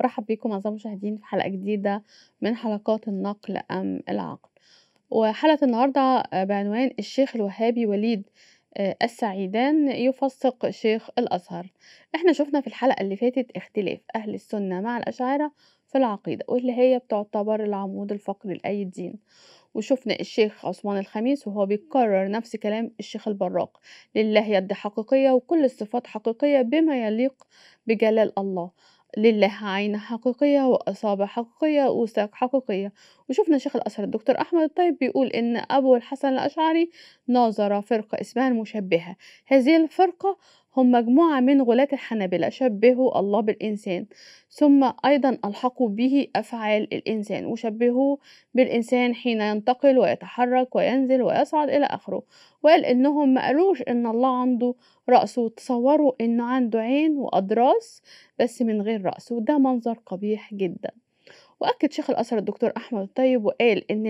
برحب بيكم أعزائي المشاهدين في حلقة جديدة من حلقات النقل أم العقل وحلقة النهاردة بعنوان الشيخ الوهابي وليد آه، السعيدان يفسق شيخ الأزهر احنا شفنا في الحلقة اللي فاتت اختلاف أهل السنة مع الأشاعرة في العقيدة واللي هي بتعتبر العمود الفقري لأي دين وشفنا الشيخ عثمان الخميس وهو بيكرر نفس كلام الشيخ البراق لله يد حقيقية وكل الصفات حقيقية بما يليق بجلال الله لله عين حقيقية وأصابع حقيقية وساق حقيقية وشفنا شيخ الأسر الدكتور أحمد الطيب بيقول إن أبو الحسن الأشعري ناظر فرقة اسمها المشبهة هذه الفرقة هم مجموعة من غلاة الحنابلة شبهوا الله بالإنسان ثم أيضا ألحقوا به أفعال الإنسان وشبهوه بالإنسان حين ينتقل ويتحرك وينزل ويصعد إلى آخره وقال إنهم ما قالوش إن الله عنده رأس وتصوروا إنه عنده عين وأضراس بس من غير رأس وده منظر قبيح جدا وأكد شيخ الأزهر الدكتور أحمد الطيب وقال إن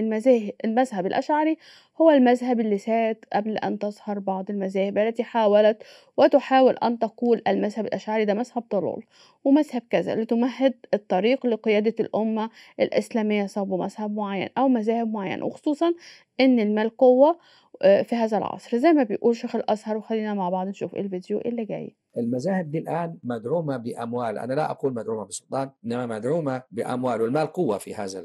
المذهب الأشعري هو المذهب اللي ساد قبل أن تظهر بعض المذاهب التي حاولت وتحاول أن تقول المذهب الأشعري ده مذهب ضلال ومذهب كذا لتمهد الطريق لقيادة الأمة الإسلامية صوب مذهب معين أو مذاهب معينة وخصوصا إن المال قوة آه، في هذا العصر زي ما بيقول شيخ الازهر وخلينا مع بعض نشوف إيه الفيديو اللي جاي المذاهب دي الان مدعومه باموال انا لا اقول مدعومه بسلطان انما مدعومه باموال والمال قوه في هذا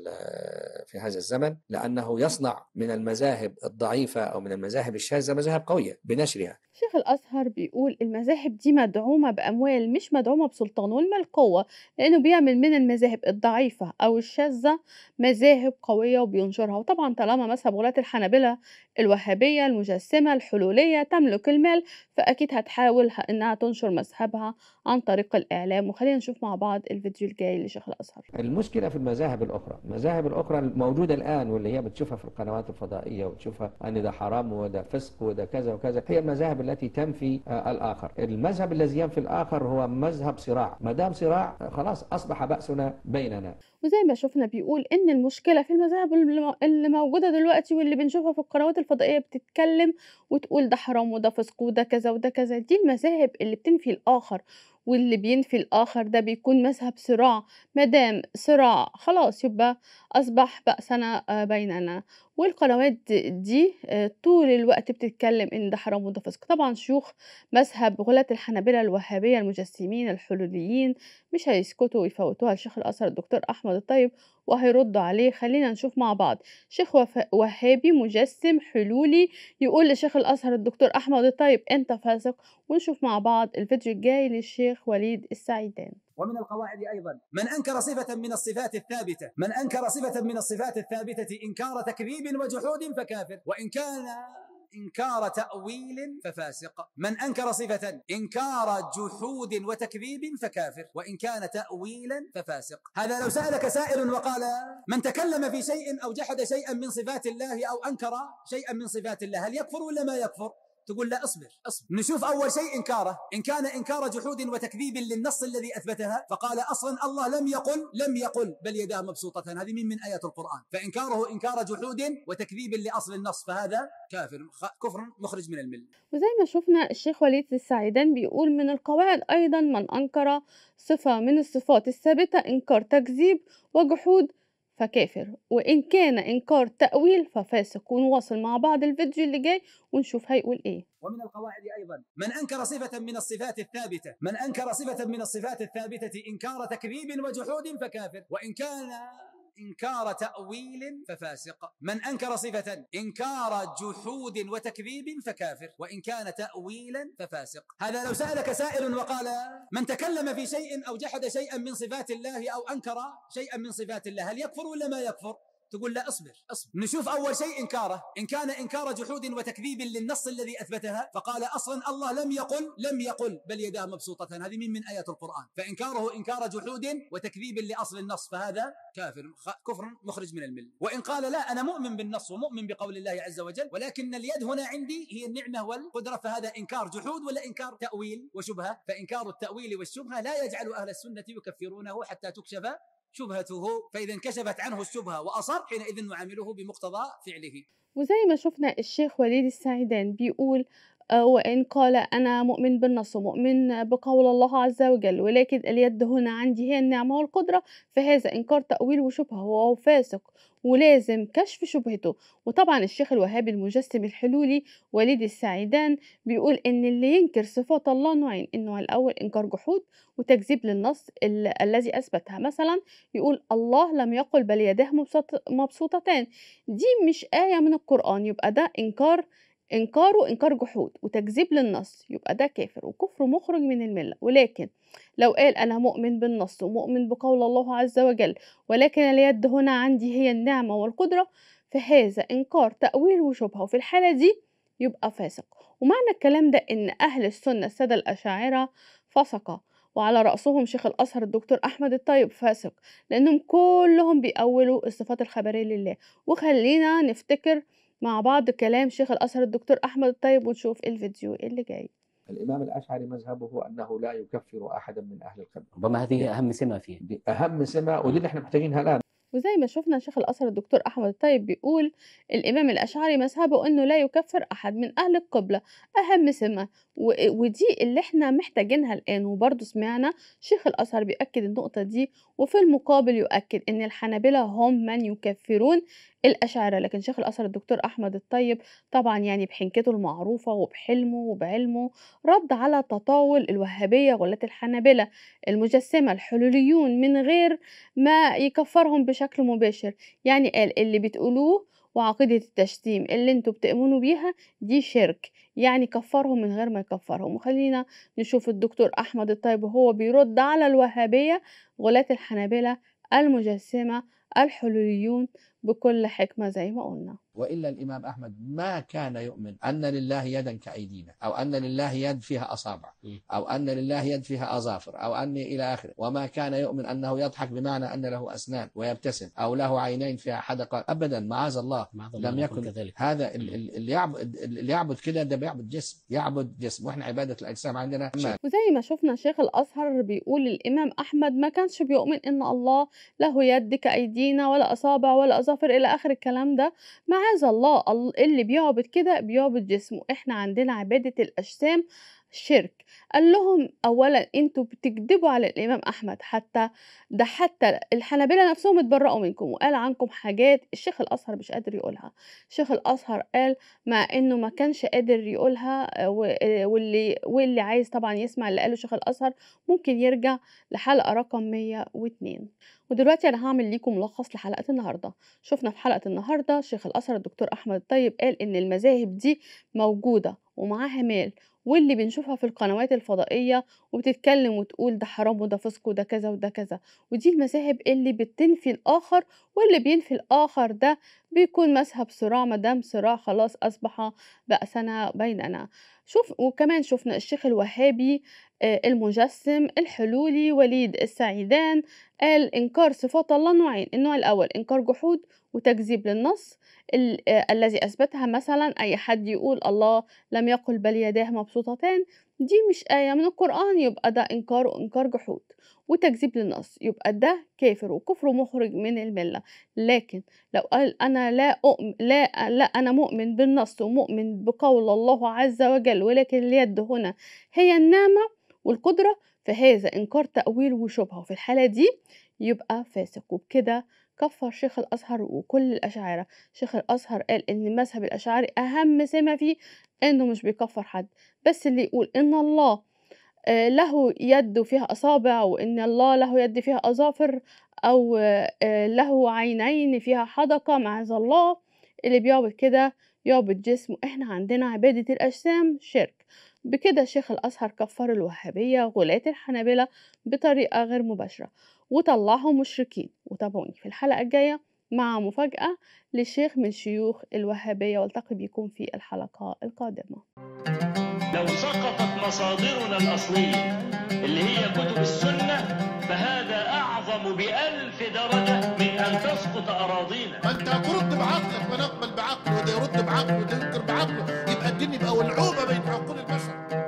في هذا الزمن لأنه يصنع من المذاهب الضعيفة أو من المذاهب الشاذة مذاهب قوية بنشرها شيخ الأزهر بيقول المذاهب دي مدعومة بأموال مش مدعومة بسلطان ولا القوة لأنه بيعمل من المذاهب الضعيفة أو الشاذة مذاهب قوية وبينشرها وطبعا طالما مذهب غلاة الحنابلة الوهابية المجسمة الحلولية تملك المال فأكيد هتحاول إنها تنشر مذهبها عن طريق الإعلام وخلينا نشوف مع بعض الفيديو الجاي لشيخ الأزهر المشكلة في المذاهب الأخرى المذاهب الأخرى الم... موجودة الآن واللي هي بتشوفها في القنوات الفضائية وتشوفها أن ده حرام وده فسق وده كذا وكذا هي المذاهب التي تنفي آه، الآخر المذهب الذي ينفي الآخر هو مذهب صراع ما دام صراع آه، خلاص أصبح بأسنا بيننا وزي ما شفنا بيقول ان المشكله في المذاهب اللي موجوده دلوقتي واللي بنشوفها في القنوات الفضائيه بتتكلم وتقول ده حرام وده فسق وده كذا وده كذا دي المذاهب اللي بتنفي الاخر واللي بينفي الآخر ده بيكون مذهب صراع مادام صراع خلاص يبقى أصبح بأسنا بيننا والقنوات دي آه، طول الوقت بتتكلم ان ده حرام وده فسق طبعا شيوخ مذهب غلاة الحنابلة الوهابية المجسمين الحلوليين مش هيسكتوا يفوتوها لشيخ الأثر الدكتور أحمد الطيب وهيردوا عليه خلينا نشوف مع بعض شيخ وهابي مجسم حلولي يقول لشيخ الأزهر الدكتور أحمد الطيب أنت فاسق ونشوف مع بعض الفيديو الجاي للشيخ وليد السعيدان ومن القواعد أيضا من أنكر صفة من الصفات الثابتة من أنكر صفة من الصفات الثابتة إنكار تكذيب وجحود فكافر وإن كان إنكار تأويل ففاسق من أنكر صفة إنكار جحود وتكذيب فكافر وإن كان تأويلا ففاسق هذا لو سألك سائل وقال من تكلم في شيء أو جحد شيئا من صفات الله أو أنكر شيئا من صفات الله هل يكفر ولا ما يكفر تقول لا اصبر اصبر نشوف اول شيء انكاره ان كان انكار جحود وتكذيب للنص الذي اثبتها فقال اصلا الله لم يقل لم يقل بل يداه مبسوطتان هذه من من ايات القران فانكاره انكار جحود وتكذيب لاصل النص فهذا كافر كفر مخرج من المله وزي ما شفنا الشيخ وليد السعيدان بيقول من القواعد ايضا من انكر صفه من الصفات الثابته انكار تكذيب وجحود فكافر وإن كان إنكار تأويل ففاسق ونواصل مع بعض الفيديو اللي جاي ونشوف هيقول إيه ومن القواعد أيضا من أنكر صفة من الصفات الثابتة من أنكر صفة من الصفات الثابتة إنكار تكذيب وجحود فكافر وإن كان إنكار تأويل ففاسق من أنكر صفة إنكار جحود وتكذيب فكافر وإن كان تأويلا ففاسق هذا لو سألك سائل وقال من تكلم في شيء أو جحد شيئا من صفات الله أو أنكر شيئا من صفات الله هل يكفر ولا ما يكفر تقول لا اصبر اصبر نشوف اول شيء انكاره ان كان انكار جحود وتكذيب للنص الذي اثبتها فقال اصلا الله لم يقل لم يقل بل يداه مبسوطتان هذه من من ايات القران فانكاره انكار جحود وتكذيب لاصل النص فهذا كافر كفر مخرج من المله وان قال لا انا مؤمن بالنص ومؤمن بقول الله عز وجل ولكن اليد هنا عندي هي النعمه والقدره فهذا انكار جحود ولا انكار تاويل وشبهه فانكار التاويل والشبهه لا يجعل اهل السنه يكفرونه حتى تكشف شبهته فإذا انكشفت عنه الشبهة وأصر حينئذ نعامله بمقتضى فعله وزي ما شفنا الشيخ وليد السعيدان بيقول آه، وإن قال أنا مؤمن بالنص ومؤمن بقول الله عز وجل ولكن اليد هنا عندي هي النعمة والقدرة فهذا إنكار تأويل وشبهة وهو فاسق ولازم كشف شبهته وطبعا الشيخ الوهابي المجسم الحلولي وليد السعيدان بيقول ان اللي ينكر صفات الله نوعين النوع الاول انكار جحود وتكذيب للنص الذي اثبتها مثلا يقول الله لم يقل بل يداه مبسوطتان دي مش ايه من القران يبقى ده انكار إنكاره إنكار جحود وتكذيب للنص يبقى ده كافر وكفر مخرج من الملة ولكن لو قال أنا مؤمن بالنص ومؤمن بقول الله عز وجل ولكن اليد هنا عندي هي النعمة والقدرة فهذا إنكار تأويل وشبهة وفي الحالة دي يبقى فاسق ومعنى الكلام ده إن أهل السنة السادة الأشاعرة فسقة وعلى رأسهم شيخ الأزهر الدكتور أحمد الطيب فاسق لأنهم كلهم بيأولوا الصفات الخبرية لله وخلينا نفتكر مع بعض كلام شيخ الأزهر الدكتور أحمد الطيب ونشوف الفيديو اللي جاي الإمام الأشعري مذهبه أنه لا يكفر أحدا من أهل القبله ربما هذه أهم سمة فيه دي أهم سمة ودي اللي احنا محتاجينها الآن وزي ما شفنا شيخ الازهر الدكتور أحمد الطيب بيقول الإمام الأشعري مذهبه إنه لا يكفر أحد من أهل القبلة أهم سمة ودي اللي إحنا محتاجينها الآن وبرضه سمعنا شيخ الازهر بيأكد النقطة دي وفي المقابل يؤكد إن الحنابلة هم من يكفرون الأشاعرة لكن شيخ الأثر الدكتور أحمد الطيب طبعا يعني بحنكته المعروفة وبحلمه وبعلمه رد على تطاول الوهابية غلة الحنابلة المجسمة الحلوليون من غير ما يكفرهم بشكل مباشر يعني قال اللي بتقولوه وعقيدة التشتيم اللي انتوا بتؤمنوا بيها دي شرك يعني كفرهم من غير ما يكفرهم وخلينا نشوف الدكتور أحمد الطيب وهو بيرد على الوهابية غلات الحنابلة المجسمة الحلوليون بكل حكمة زي ما قلنا وإلا الإمام أحمد ما كان يؤمن أن لله يدا كأيدينا أو أن لله يد فيها أصابع أو أن لله يد فيها أظافر أو أن إلى آخره وما كان يؤمن أنه يضحك بمعنى أن له أسنان ويبتسم أو له عينين فيها حدقة أبدا معاذ الله لم يكن كذلك. هذا اللي يعبد اللي يعبد كده ده بيعبد جسم يعبد جسم وإحنا عبادة الأجسام عندنا ما. وزي ما شفنا شيخ الأزهر بيقول الإمام أحمد ما كانش بيؤمن أن الله له يد كأيدينا ايدينا ولا اصابع ولا اظافر الى اخر الكلام ده معاذ الله اللي بيعبد كده بيعبد جسمه احنا عندنا عباده الاجسام شرك قال لهم أولا أنتوا بتكذبوا على الإمام أحمد حتى ده حتى الحنابلة نفسهم اتبرأوا منكم وقال عنكم حاجات الشيخ الأزهر مش قادر يقولها الشيخ الأزهر قال مع إنه ما كانش قادر يقولها آه، آه، واللي واللي عايز طبعا يسمع اللي قاله الشيخ الأزهر ممكن يرجع لحلقة رقم 102 ودلوقتي انا هعمل ليكم ملخص لحلقه النهارده شفنا في حلقه النهارده شيخ الازهر الدكتور احمد الطيب قال ان المذاهب دي موجوده ومعاها مال واللي بنشوفها في القنوات الفضائية وبتتكلم وتقول ده حرام وده فسق وده كذا وده كذا ودي المذاهب اللي بتنفي الآخر واللي بينفي الآخر ده بيكون مذهب صراع مدام صراع خلاص أصبح بأسنا بيننا شوف وكمان شفنا الشيخ الوهابي آه، المجسم الحلولي وليد السعيدان قال إنكار صفات الله نوعين النوع الأول إنكار جحود وتكذيب للنص آه، الذي أثبتها مثلا أي حد يقول الله لم يقل بل يداه مبسوطتان دي مش آية من القرآن يبقى ده إنكار وإنكار جحود وتكذيب للنص يبقى ده كافر وكفر مخرج من الملة لكن لو قال أنا لا أؤمن لا, لا أنا مؤمن بالنص ومؤمن بقول الله عز وجل ولكن اليد هنا هي النعمة والقدرة فهذا إنكار تأويل وشبهة وفي الحالة دي يبقى فاسق وبكده كفر شيخ الأزهر وكل الأشاعرة شيخ الأزهر قال إن المذهب الأشاعري أهم سمة فيه إنه مش بيكفر حد بس اللي يقول إن الله آه، له يد فيها أصابع وإن الله له يد فيها أظافر أو آه، آه، له عينين فيها حدقة معاذ الله اللي بيعبد كده يعبد جسم واحنا عندنا عبادة الأجسام شرك بكده شيخ الأزهر كفر الوهابية غلاة الحنابلة بطريقة غير مباشرة وطلعهم مشركين وتابعوني في الحلقة الجاية مع مفاجأة لشيخ من شيوخ الوهابية والتقي بكم في الحلقة القادمة لو سقطت مصادرنا الأصلية اللي هي كتب السنة فهذا أعظم بألف درجة أن تسقط أراضينا ما أنت بعقلك ونقبل بعقله وده يرد بعقله وده ينكر بعقله يبقى الدنيا يبقى ولعوبة بين عقول البشر